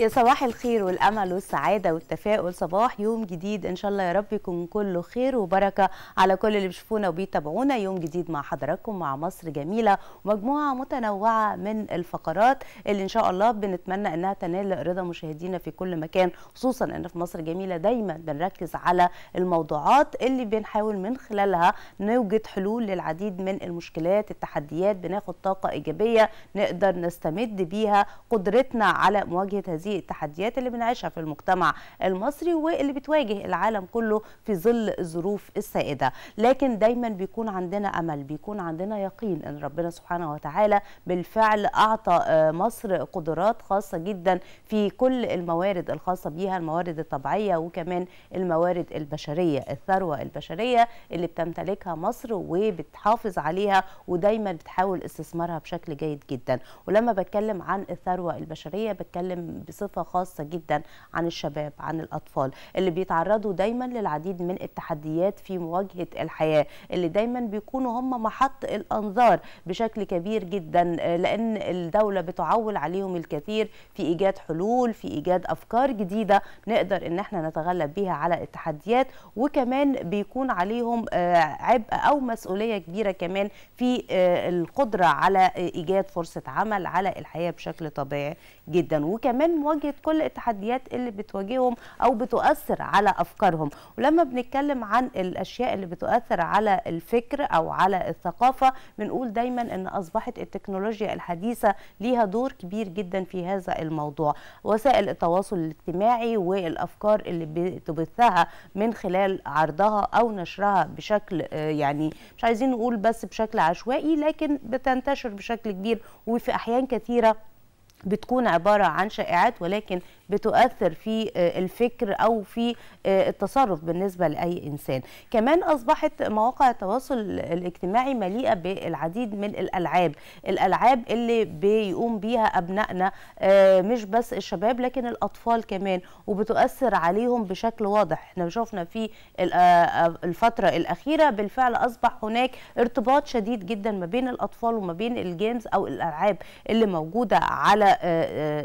يا صباح الخير والامل والسعاده والتفاؤل صباح يوم جديد ان شاء الله يا رب يكون كله خير وبركه على كل اللي بيشوفونا وبيتابعونا يوم جديد مع حضراتكم مع مصر جميله ومجموعه متنوعه من الفقرات اللي ان شاء الله بنتمنى انها تنال رضا مشاهدينا في كل مكان خصوصا ان في مصر جميله دايما بنركز على الموضوعات اللي بنحاول من خلالها نوجد حلول للعديد من المشكلات التحديات بناخد طاقه ايجابيه نقدر نستمد بيها قدرتنا على مواجهه هذه في التحديات اللي بنعيشها في المجتمع المصري واللي بتواجه العالم كله في ظل الظروف السائده لكن دايما بيكون عندنا امل بيكون عندنا يقين ان ربنا سبحانه وتعالى بالفعل اعطى آه، مصر قدرات خاصه جدا في كل الموارد الخاصه بيها الموارد الطبيعيه وكمان الموارد البشريه الثروه البشريه اللي بتمتلكها مصر وبتحافظ عليها ودايما بتحاول استثمارها بشكل جيد جدا ولما بتكلم عن الثروه البشريه بتكلم بصفه خاصه جدا عن الشباب عن الاطفال اللي بيتعرضوا دايما للعديد من التحديات في مواجهه الحياه اللي دايما بيكونوا هم محط الانظار بشكل كبير جدا لان الدوله بتعول عليهم الكثير في ايجاد حلول في ايجاد افكار جديده نقدر ان احنا نتغلب بها على التحديات وكمان بيكون عليهم آه، عبء او مسؤوليه كبيره كمان في آه، القدره على ايجاد فرصه عمل على الحياه بشكل طبيعي جدا وكمان مواجهه كل التحديات اللي بتواجههم او بتؤثر على افكارهم ولما بنتكلم عن الاشياء اللي بتؤثر على الفكر او على الثقافه بنقول دايما ان اصبحت التكنولوجيا الحديثه ليها دور كبير جدا في هذا الموضوع وسائل التواصل الاجتماعي والافكار اللي بتبثها من خلال عرضها او نشرها بشكل آه، يعني مش عايزين نقول بس بشكل عشوائي لكن بتنتشر بشكل كبير وفي احيان كثيره بتكون عبارة عن شائعات ولكن بتؤثر في آه، الفكر أو في آه، التصرف بالنسبة لأي إنسان كمان أصبحت مواقع التواصل الاجتماعي مليئة بالعديد من الألعاب الألعاب اللي بيقوم بيها أبنائنا آه، مش بس الشباب لكن الأطفال كمان وبتؤثر عليهم بشكل واضح احنا شفنا في الفترة الأخيرة بالفعل أصبح هناك ارتباط شديد جدا ما بين الأطفال وما بين الجيمز أو الألعاب اللي موجودة على آه،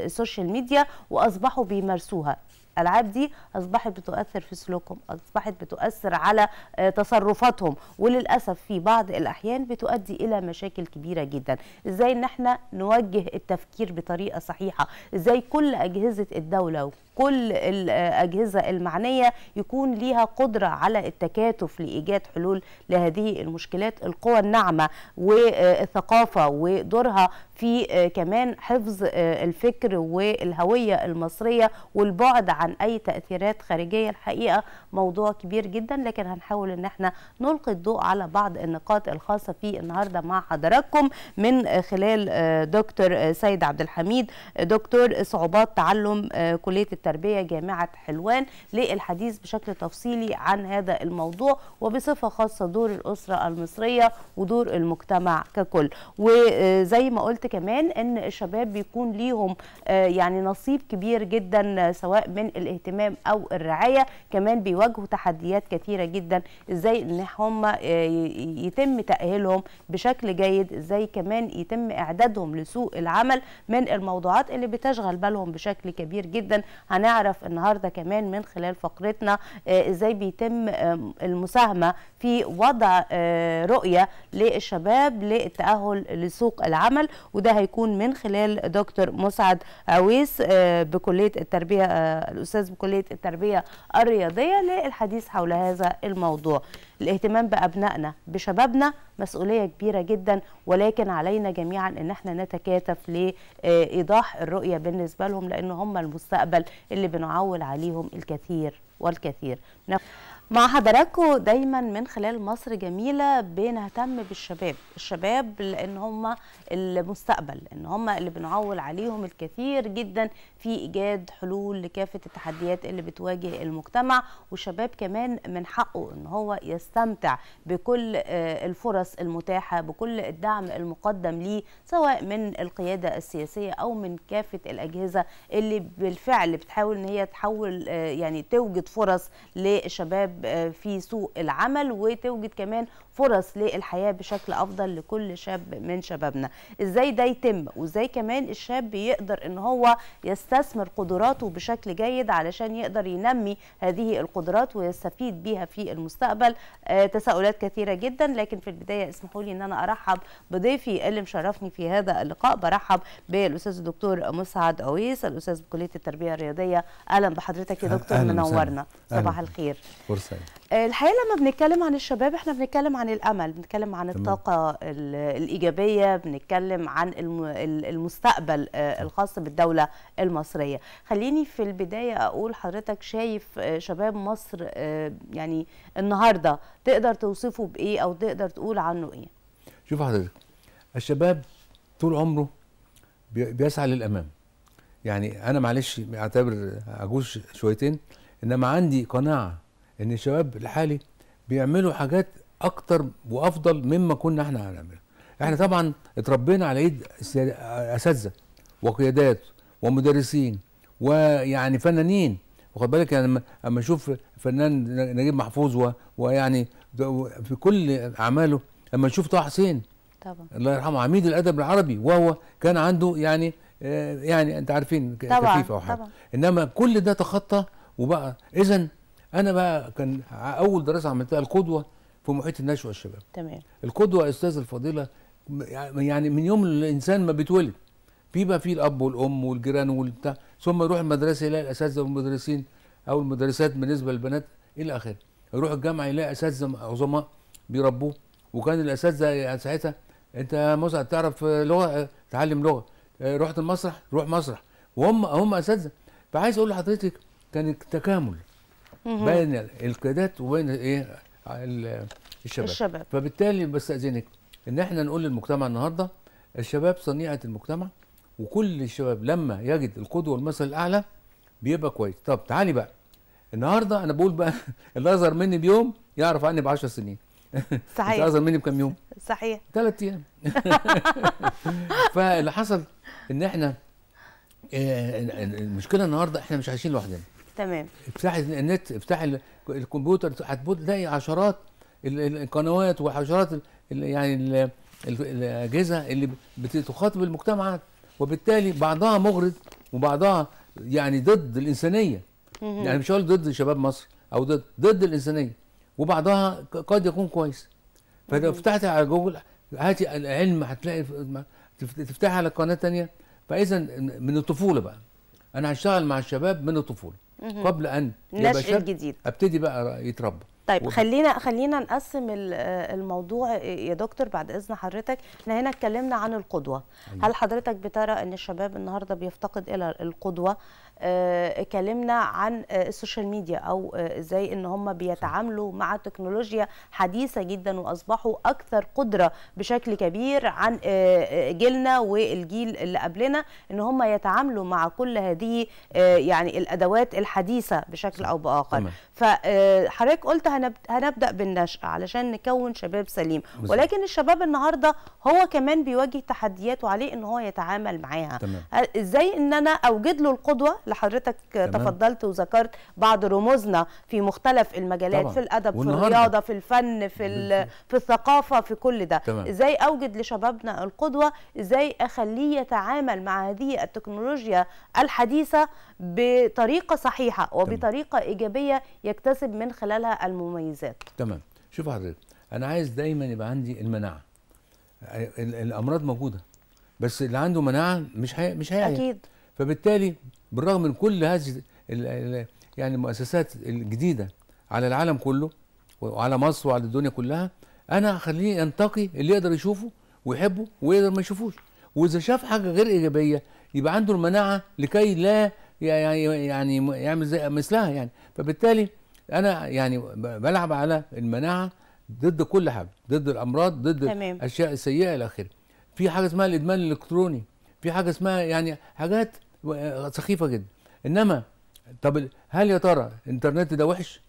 آه، السوشيال ميديا واصبحوا بيمارسوها الالعاب دي اصبحت بتؤثر في سلوكهم اصبحت بتؤثر على آه، تصرفاتهم وللاسف في بعض الاحيان بتؤدي الى مشاكل كبيره جدا ازاي ان احنا نوجه التفكير بطريقه صحيحه ازاي كل اجهزه الدوله وكل الأجهزة المعنية يكون ليها قدرة على التكاتف لإيجاد حلول لهذه المشكلات القوى الناعمة والثقافة ودورها في آه، كمان حفظ آه، الفكر والهوية المصرية والبعد عن أي تأثيرات خارجية الحقيقة موضوع كبير جدا لكن هنحاول أن احنا نلقي الضوء على بعض النقاط الخاصة في النهاردة مع حضراتكم من آه، خلال دكتور سيد عبد الحميد دكتور صعوبات تعلم كلية التربية جامعة حلوان للحديث بشكل تفصيلي عن هذا الموضوع وبصفة خاصة دور الأسرة المصرية ودور المجتمع ككل وزي ما قلت كمان ان الشباب بيكون ليهم آه، يعني نصيب كبير جدا آه، سواء من الاهتمام او الرعايه كمان بيواجهوا تحديات كثيره جدا ازاي ان هم آه، يتم تاهيلهم بشكل جيد ازاي كمان يتم اعدادهم لسوق العمل من الموضوعات اللي بتشغل بالهم بشكل كبير جدا هنعرف النهارده كمان من خلال فقرتنا ازاي بيتم المساهمه في وضع رؤيه للشباب للتاهل لسوق العمل وده هيكون من خلال دكتور مسعد عويس آه، بكليه التربيه آه، الاستاذ بكليه التربيه الرياضيه للحديث حول هذا الموضوع الاهتمام بابنائنا بشبابنا مسؤوليه كبيره جدا ولكن علينا جميعا ان احنا نتكاتف لايضاح الرؤيه بالنسبه لهم لان هم المستقبل اللي بنعول عليهم الكثير والكثير مع حضراتكم دايما من خلال مصر جميله بنهتم بالشباب الشباب لان هم المستقبل ان هم اللي بنعول عليهم الكثير جدا في ايجاد حلول لكافه التحديات اللي بتواجه المجتمع والشباب كمان من حقه ان هو يستمتع بكل آه، الفرص المتاحه بكل الدعم المقدم ليه سواء من القياده السياسيه او من كافه الاجهزه اللي بالفعل بتحاول ان هي تحول آه، يعني توجد فرص للشباب في سوق العمل وتوجد كمان فرص للحياه بشكل افضل لكل شاب من شبابنا ازاي ده يتم وازاي كمان الشاب يقدر ان هو يستثمر قدراته بشكل جيد علشان يقدر ينمي هذه القدرات ويستفيد بيها في المستقبل آه تساؤلات كثيره جدا لكن في البدايه اسمحوا لي ان انا ارحب بضيفي اللي مشرفني في هذا اللقاء برحب بالاستاذ الدكتور مسعد عويس الاستاذ بكليه التربيه الرياضيه اهلا بحضرتك يا دكتور منورنا صباح الخير فرصه الحقيقه لما بنتكلم عن الشباب احنا بنتكلم عن الامل بنتكلم عن الطاقه الايجابيه بنتكلم عن المستقبل آه، الخاص بالدوله المصريه خليني في البدايه اقول حضرتك شايف آه، شباب مصر آه، يعني النهارده تقدر توصفه بايه او تقدر تقول عنه ايه شوف حضرتك الشباب طول عمره بيسعى للامام يعني انا معلش اعتبر عجوز شويتين انما عندي قناعه ان الشباب الحالي بيعملوا حاجات اكتر وافضل مما كنا احنا هنعملها احنا طبعا اتربينا على ايد اساتذه وقيادات ومدرسين ويعني فنانين وخد بالك يعني اما اشوف فنان نجيب محفوظ ويعني في كل اعماله اما اشوف طه حسين طبعا الله يرحمه عميد الادب العربي وهو كان عنده يعني آه، يعني انت عارفين كفيف او حاجه انما كل ده تخطى وبقى اذا انا بقى كان اول دراسه عملتها القدوه في محيط النشوه الشباب تمام القدوه يا استاذ الفضيله يعني من يوم الانسان ما بيتولد بيبقى فيه الاب والام والجيران والبتاع ثم يروح المدرسه يلاقي الاساتذه والمدرسين او المدرسات بالنسبه للبنات الى اخره يروح الجامعه يلاقي اساتذه عظماء بيربوه وكان الاساتذه ساعتها انت يا مسعد تعرف لغه آه، تعلم لغه آه، رحت المسرح روح مسرح وهم هم اساتذه فعايز اقول لحضرتك كان التكامل بين القيادات وبين ايه الشباب الشباب فبالتالي بستاذنك ان احنا نقول للمجتمع النهارده الشباب صنيعه المجتمع وكل الشباب لما يجد القدوه والمثل الاعلى بيبقى كويس طب تعالي بقى النهارده انا بقول بقى اللي اظهر مني بيوم يعرف عني ب 10 سنين صحيح اللي اظهر مني بكام يوم صحيح ثلاث ايام فاللي حصل ان احنا آه، المشكله النهارده احنا مش عايشين لوحدنا تمام افتحي النت افتحي الكمبيوتر هتلاقي عشرات القنوات وعشرات يعني الاجهزه اللي بتخاطب المجتمعات وبالتالي بعضها مغرض وبعضها يعني ضد الانسانيه يعني مش هقول ضد شباب مصر او ضد ضد الانسانيه وبعضها قد يكون كويس فلو فتحت على جوجل هاتي العلم هتلاقي تفتحي على قناه ثانيه فاذا من الطفوله بقى انا هشتغل مع الشباب من الطفوله قبل ان نشأ الجديد ابتدي بقى يتربى طيب خلينا خلينا نقسم آه، الموضوع آه، يا دكتور بعد اذن حضرتك احنا هنا اتكلمنا عن القدوه أيوة. هل حضرتك بترى ان الشباب النهارده بيفتقد الى القدوه آه، اتكلمنا عن السوشيال ميديا او ازاي ان هم بيتعاملوا مع تكنولوجيا حديثه جدا واصبحوا اكثر قدره بشكل كبير عن جيلنا والجيل اللي قبلنا ان هم يتعاملوا مع كل هذه يعني الادوات الحديثه بشكل او باخر فحضرتك قلت هنبدا بالنشأة علشان نكون شباب سليم بالزبط. ولكن الشباب النهارده هو كمان بيواجه تحديات وعليه ان هو يتعامل معاها ازاي ان انا اوجد له القدوه لحضرتك تمام. تفضلت وذكرت بعض رموزنا في مختلف المجالات طبعا. في الادب في الرياضه في الفن في في الثقافه في كل ده تمام. ازاي اوجد لشبابنا القدوه ازاي اخليه يتعامل مع هذه التكنولوجيا الحديثه بطريقه صحيحه وبطريقه ايجابيه يكتسب من خلالها المميزات مميزات تمام شوف حضرتك انا عايز دايما يبقى عندي المناعه الامراض موجوده بس اللي عنده مناعه مش هي... مش هيعيش اكيد فبالتالي بالرغم من كل هذه ال... يعني المؤسسات الجديده على العالم كله وعلى مصر وعلى الدنيا كلها انا اخليه ينتقي اللي يقدر يشوفه ويحبه ويقدر ما يشوفوش واذا شاف حاجه غير ايجابيه يبقى عنده المناعه لكي لا يعني يعني يعمل زي مثلها يعني فبالتالي انا يعني بلعب على المناعه ضد كل حاجه ضد الامراض ضد تمام. الاشياء السيئه الى اخره في حاجه اسمها الادمان الالكتروني في حاجه اسمها يعني حاجات سخيفه جدا انما طب هل يا ترى الانترنت ده وحش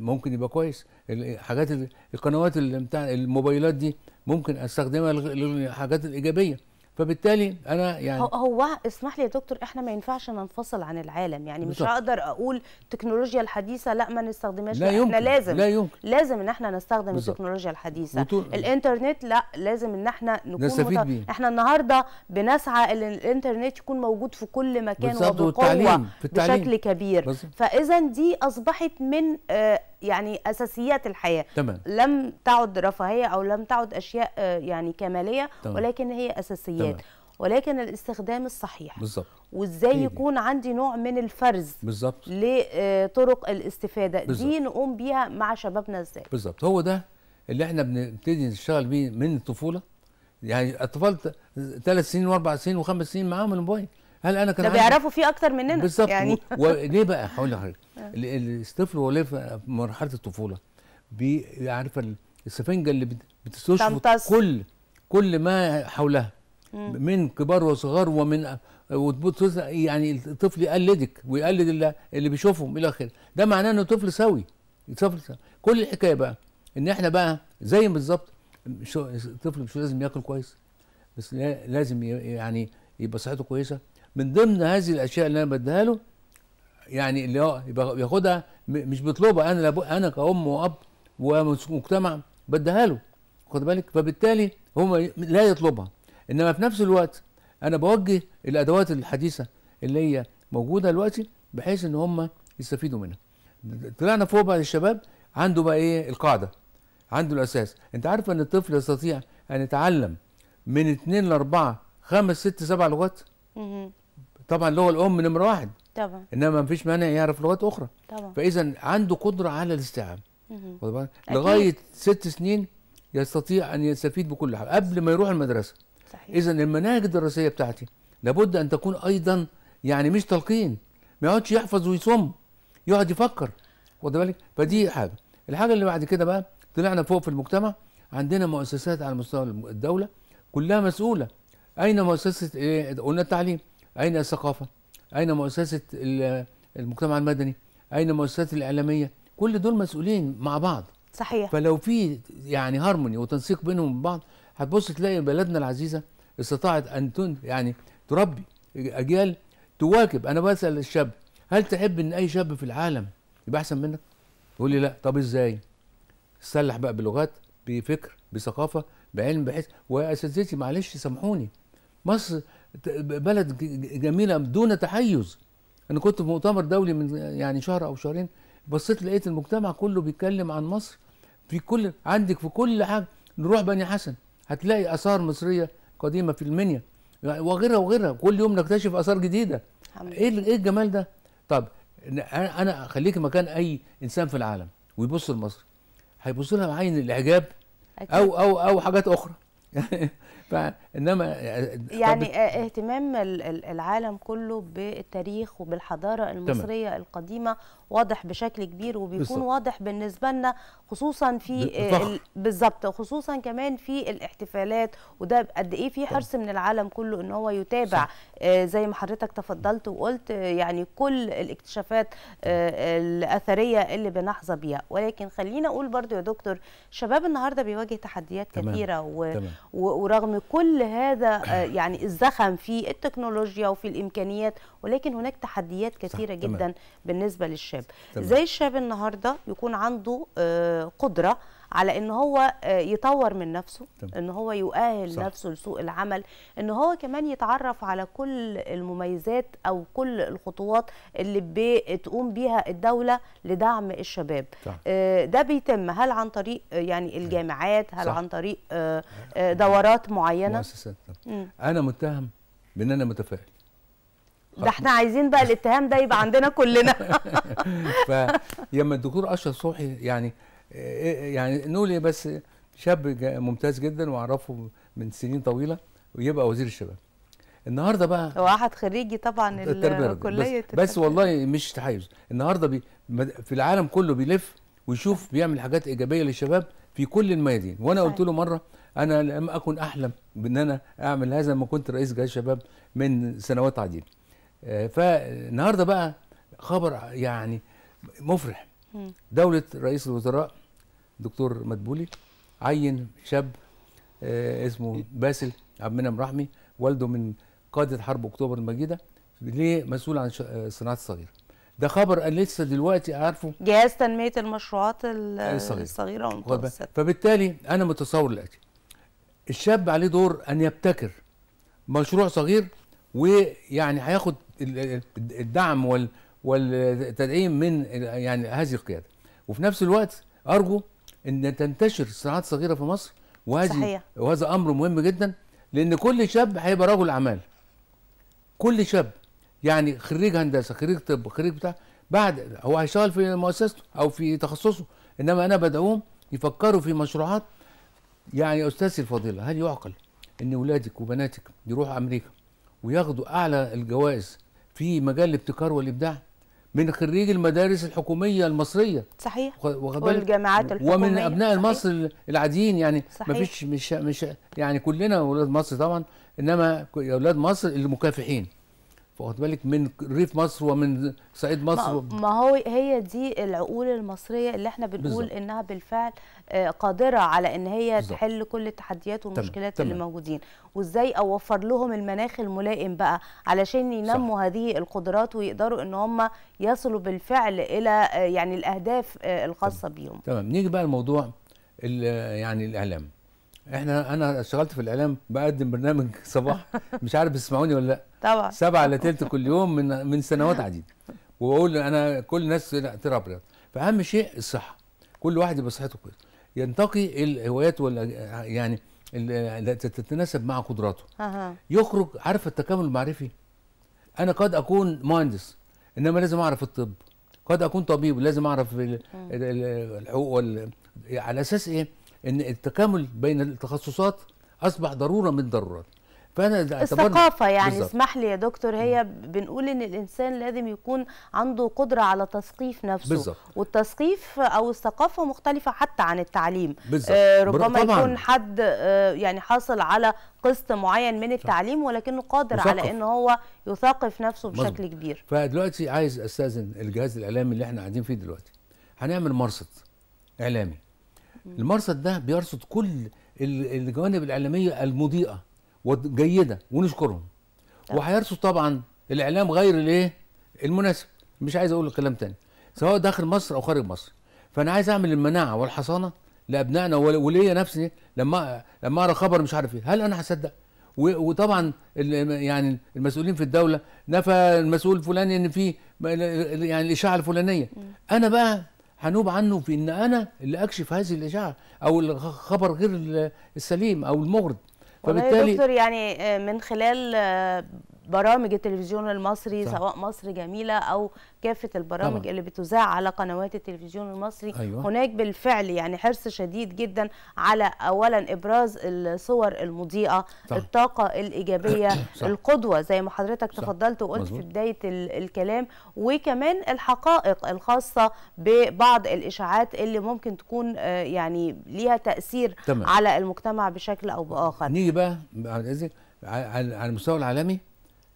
ممكن يبقى كويس الحاجات القنوات اللي بتاع الموبايلات دي ممكن استخدمها للحاجات الايجابيه فبالتالي انا يعني هو اسمح لي يا دكتور احنا ما ينفعش ننفصل عن العالم يعني مش هقدر اقول التكنولوجيا الحديثه لا ما نستخدمهاش لا, يمكن. احنا لازم لا يمكن. لازم ان احنا نستخدم بالزبط. التكنولوجيا الحديثه وطول... الانترنت لا لازم ان احنا نكون نستفيد مت... احنا النهارده بنسعى ان الانترنت يكون موجود في كل مكان وبقوه في التعليم. بشكل كبير فاذا دي اصبحت من آه يعني اساسيات الحياه تمام. لم تعد رفاهيه او لم تعد اشياء آه، يعني كماليه تمام. ولكن هي اساسيات تمام. ولكن الاستخدام الصحيح بالظبط وازاي يكون عندي نوع من الفرز بالظبط لطرق آه، الاستفاده بالزبط. دي نقوم بيها مع شبابنا ازاي بالظبط هو ده اللي احنا بنبتدي نشتغل بيه من الطفوله يعني اطفال ثلاث سنين واربع سنين وخمس سنين معاهم الموبايل هل انا كان ده بيعرفوا فيه اكتر مننا بالظبط يعني و... ليه بقى هقول لحضرتك الطفل وهو في مرحله الطفوله عارفه السفنجه اللي بتستشفط كل كل ما حولها مم. من كبار وصغار ومن يعني الطفل يقلدك ويقلد اللي, اللي بيشوفهم الى اخره ده معناه انه طفل سوي طفل سوي كل الحكايه بقى ان احنا بقى زي بالظبط الطفل مش لازم ياكل كويس بس لازم يعني يبقى صحته كويسه من ضمن هذه الاشياء اللي انا بديها له يعني اللي هو بياخدها مش بيطلبها انا لابو انا كأم وأب ومجتمع بديها له خد بالك فبالتالي هو لا يطلبها انما في نفس الوقت انا بوجه الادوات الحديثه اللي هي موجوده دلوقتي بحيث ان هم يستفيدوا منها طلعنا فوق بعد الشباب عنده بقى ايه القاعده عنده الاساس انت عارف ان الطفل يستطيع ان يتعلم من اثنين لاربعه خمس ست سبع لغات طبعا اللغه الام نمره واحد طبعا انما ما فيش مانع يعرف لغات اخرى طبعا فاذا عنده قدره على الاستيعاب لغايه ست سنين يستطيع ان يستفيد بكل حاجه قبل ما يروح المدرسه اذا المناهج الدراسيه بتاعتي لابد ان تكون ايضا يعني مش تلقين ما يقعدش يحفظ ويصم يقعد يفكر واخد بالك فدي حاجه الحاجه اللي بعد كده بقى طلعنا فوق في المجتمع عندنا مؤسسات على مستوى الدوله كلها مسؤوله اين مؤسسه إيه؟ قلنا التعليم اين الثقافه اين مؤسسه المجتمع المدني اين مؤسسات الاعلاميه كل دول مسؤولين مع بعض صحيح فلو في يعني هارموني وتنسيق بينهم وبين هتبص تلاقي بلدنا العزيزه استطاعت ان تن يعني تربي اجيال تواكب انا بسال الشاب هل تحب ان اي شاب في العالم يبقى احسن منك يقول لي لا طب ازاي سلح بقى بلغات بفكر بثقافه بعلم بحيث واساتذتي معلش سامحوني مصر بلد جميله دون تحيز انا كنت في مؤتمر دولي من يعني شهر او شهرين بصيت لقيت المجتمع كله بيتكلم عن مصر في كل عندك في كل حاجه نروح بني حسن هتلاقي اثار مصريه قديمه في المنيا وغيرها وغيرها كل يوم نكتشف اثار جديده ايه ايه الجمال ده طب انا خليك مكان اي انسان في العالم ويبص لمصر هيبص لها بعين الاعجاب او او او حاجات اخرى فانما آه، آه، يعني آه، اهتمام العالم كله بالتاريخ وبالحضاره المصريه تمام. القديمه واضح بشكل كبير وبيكون بالزبط. واضح بالنسبه لنا خصوصا في بالظبط وخصوصا كمان في الاحتفالات وده قد ايه في حرص من العالم كله ان هو يتابع صح. زي ما حضرتك تفضلت وقلت يعني كل الاكتشافات الاثريه اللي بنحظى بيها ولكن خلينا اقول برضو يا دكتور شباب النهارده بيواجه تحديات كثيره تمام. و... تمام. ورغم كل هذا آه، يعني الزخم في التكنولوجيا وفي الامكانيات ولكن هناك تحديات كثيره جدا بالنسبه للشاب تمام. زي الشاب النهارده يكون عنده آه، قدره على ان هو آه، يطور من نفسه طبعا. ان هو يؤهل صح. نفسه لسوق العمل ان هو كمان يتعرف على كل المميزات او كل الخطوات اللي بتقوم بيها الدوله لدعم الشباب صح. آه، ده بيتم هل عن طريق آه، يعني الجامعات هل صح. عن طريق دورات معينه مؤسسات انا متهم بان انا متفائل ده احنا عايزين بقى الاتهام ده يبقى عندنا كلنا فلما الدكتور اشرف صبحي يعني إيه، إيه، يعني نولي بس شاب ممتاز جدا واعرفه من سنين طويله ويبقى وزير الشباب النهارده بقى هو احد خريجي طبعا الكليه بس, بس والله مش تحيز النهارده بي في العالم كله بيلف ويشوف بيعمل حاجات ايجابيه للشباب في كل الميادين وانا قلت له مره انا لم اكن احلم بان انا اعمل هذا لما كنت رئيس جهاز شباب من سنوات عديده آه، فالنهارده بقى خبر يعني مفرح دوله رئيس الوزراء دكتور مدبولي عين شاب آه، اسمه باسل عبد المنعم رحمي والده من قاده حرب اكتوبر المجيده ليه مسؤول عن الصناعات آه، الصغيره ده خبر انا لسه دلوقتي عارفه جهاز تنميه المشروعات الصغيره, الصغيرة والمتوسطه فبالتالي انا متصور الآتي الشاب عليه دور ان يبتكر مشروع صغير ويعني هياخد الدعم والتدعيم من يعني هذه القياده وفي نفس الوقت ارجو ان تنتشر الصناعات الصغيره في مصر وهذه صحيح. وهذا امر مهم جدا لان كل شاب هيبقى رجل اعمال كل شاب يعني خريج هندسه خريج طب خريج بتاع بعد هو هيشتغل في مؤسسته او في تخصصه انما انا بدعوهم يفكروا في مشروعات يعني يا استاذي الفضيله هل يعقل ان ولادك وبناتك يروحوا امريكا وياخدوا اعلى الجوائز في مجال الابتكار والابداع من خريج المدارس الحكوميه المصريه صحيح والجامعات الحكوميه ومن ابناء صحيح. مصر العاديين يعني ما فيش مش مش يعني كلنا اولاد مصر طبعا انما اولاد مصر المكافحين واخد بالك من ريف مصر ومن صعيد مصر ما هو هي دي العقول المصريه اللي احنا بنقول بالزبط. انها بالفعل آه، قادره على ان هي بالزبط. تحل كل التحديات والمشكلات تمام. اللي تمام. موجودين وازاي اوفر لهم المناخ الملائم بقى علشان ينموا صح. هذه القدرات ويقدروا ان هم يصلوا بالفعل الى آه، يعني الاهداف آه، الخاصه تمام. بيهم تمام نيجي بقى لموضوع يعني الاعلام احنا انا اشتغلت في الاعلام بقدم برنامج صباح مش عارف تسمعوني ولا لا طبعا سبعة الا تلت كل يوم من من سنوات عديده وبقول انا كل الناس ترى رياضة فاهم شيء الصحه كل واحد يبقى صحته كويسه ينتقي الهوايات ولا يعني اللي تتناسب مع قدراته يخرج عارف التكامل المعرفي انا قد اكون مهندس انما لازم اعرف الطب قد اكون طبيب لازم اعرف الحقوق وال... على اساس ايه ان التكامل بين التخصصات اصبح ضروره من الضرورات فانا الثقافه يعني بالزبط. اسمح لي يا دكتور هي بنقول ان الانسان لازم يكون عنده قدره على تثقيف نفسه بالزبط. والتثقيف او الثقافه مختلفه حتى عن التعليم آه ربما طبعاً. يكون حد آه يعني حاصل على قسط معين من التعليم ولكنه قادر مثقف. على ان هو يثقف نفسه بشكل مزبط. كبير فدلوقتي عايز استاذن الجهاز الاعلامي اللي احنا قاعدين فيه دلوقتي هنعمل مرصد اعلامي المرصد ده بيرصد كل الجوانب الاعلاميه المضيئه وجيده ونشكرهم وهيرصد طبعا الاعلام غير الايه المناسب مش عايز اقول كلام تاني سواء داخل مصر او خارج مصر فانا عايز اعمل المناعه والحصانه لابنائنا وليا نفسي لما لما اقرا خبر مش عارف ايه هل انا هصدق وطبعا يعني المسؤولين في الدوله نفى المسؤول الفلاني ان في يعني الاشاعه الفلانيه انا بقى هنوب عنه في ان انا اللي اكشف هذه الاشاعه او الخبر غير السليم او المغرض فبالتالي دكتور يعني آه، من خلال آه، برامج التلفزيون المصري صح. سواء مصر جميله او كافه البرامج طبعا. اللي بتذاع على قنوات التلفزيون المصري أيوة. هناك بالفعل يعني حرص شديد جدا على اولا ابراز الصور المضيئه صح. الطاقه الايجابيه صح. القدوه زي ما حضرتك صح. تفضلت وقلت مزبوط. في بدايه الكلام وكمان الحقائق الخاصه ببعض الاشاعات اللي ممكن تكون آه، يعني ليها تاثير تمام. على المجتمع بشكل او باخر نيجي بقى على المستوى العالمي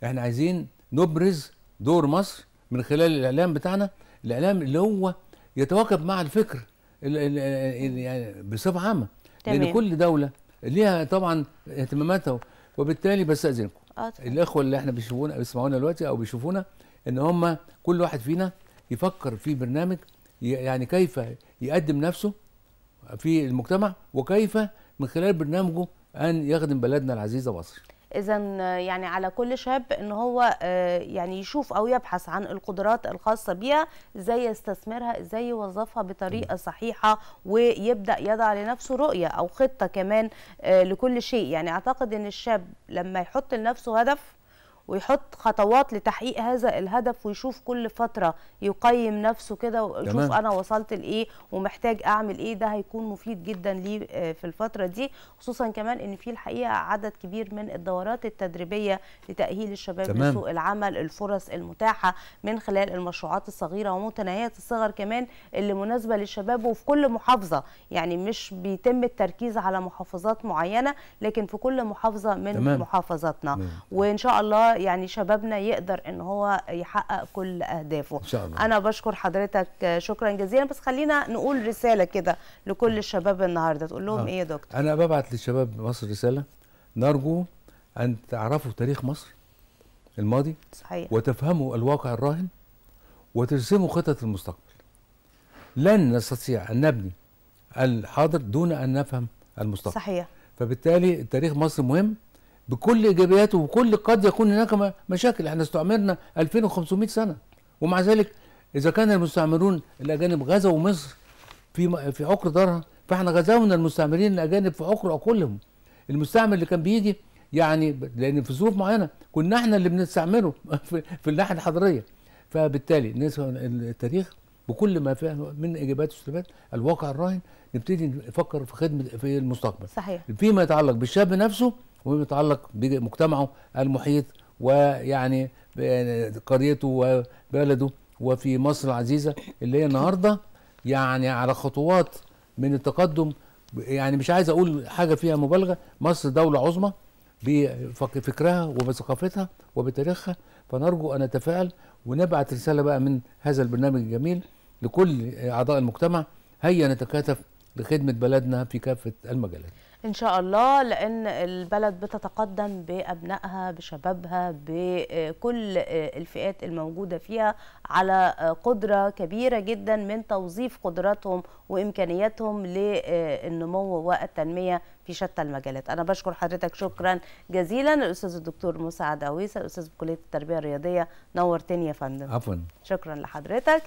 احنا عايزين نبرز دور مصر من خلال الاعلام بتاعنا الاعلام اللي هو يتواكب مع الفكر يعني بصفه عامه تمام. لان كل دوله ليها طبعا اهتماماتها وبالتالي بستاذنكم آه، الاخوه اللي احنا بيشوفونا بيسمعونا دلوقتي او بيشوفونا ان هم كل واحد فينا يفكر في برنامج يعني كيف يقدم نفسه في المجتمع وكيف من خلال برنامجه ان يخدم بلدنا العزيزه مصر اذا يعني على كل شاب ان هو آه، يعني يشوف او يبحث عن القدرات الخاصه بيها ازاي يستثمرها ازاي يوظفها بطريقه صحيحه ويبدا يضع لنفسه رؤيه او خطه كمان آه، لكل شيء يعني اعتقد ان الشاب لما يحط لنفسه هدف ويحط خطوات لتحقيق هذا الهدف ويشوف كل فتره يقيم نفسه كده ويشوف انا وصلت لايه ومحتاج اعمل ايه ده هيكون مفيد جدا ليه آه، في الفتره دي خصوصا كمان ان في الحقيقه عدد كبير من الدورات التدريبيه لتاهيل الشباب لسوق العمل الفرص المتاحه من خلال المشروعات الصغيره ومتناهيه الصغر كمان اللي مناسبه للشباب وفي كل محافظه يعني مش بيتم التركيز على محافظات معينه لكن في كل محافظه من تمام. محافظاتنا تمام. وان شاء الله يعني شبابنا يقدر ان هو يحقق كل اهدافه إن شاء الله. انا بشكر حضرتك شكرا جزيلا بس خلينا نقول رساله كده لكل الشباب النهارده تقول لهم آه. ايه يا دكتور انا ببعت للشباب مصر رساله نرجو ان تعرفوا تاريخ مصر الماضي صحيح. وتفهموا الواقع الراهن وترسموا خطط المستقبل لن نستطيع ان نبني الحاضر دون ان نفهم المستقبل صحيح فبالتالي تاريخ مصر مهم بكل ايجابياته وكل قد يكون هناك مشاكل احنا استعمرنا 2500 سنه ومع ذلك اذا كان المستعمرون الاجانب غزوا مصر في في عقر دارها فاحنا غزونا المستعمرين الاجانب في عقر عقولهم المستعمر اللي كان بيجي يعني لان في ظروف معينه كنا احنا اللي بنستعمره في الناحيه الحضريه فبالتالي ننسى التاريخ بكل ما فيه من اجابات واستفادات الواقع الراهن نبتدي نفكر في خدمه في المستقبل صحيح فيما يتعلق بالشاب نفسه وما يتعلق بمجتمعه المحيط ويعني قريته وبلده وفي مصر العزيزه اللي هي النهارده يعني على خطوات من التقدم يعني مش عايز اقول حاجه فيها مبالغه مصر دوله عظمى بفكرها وبثقافتها وبتاريخها فنرجو ان نتفائل ونبعت رساله بقى من هذا البرنامج الجميل لكل اعضاء المجتمع هيا نتكاتف لخدمه بلدنا في كافه المجالات ان شاء الله لان البلد بتتقدم بابنائها بشبابها بكل الفئات الموجوده فيها على قدره كبيره جدا من توظيف قدراتهم وامكانياتهم للنمو والتنميه في شتى المجالات انا بشكر حضرتك شكرا جزيلا الاستاذ الدكتور مساعد عويسه الاستاذ بكليه التربيه الرياضيه نورتني يا فندم عفوا شكرا لحضرتك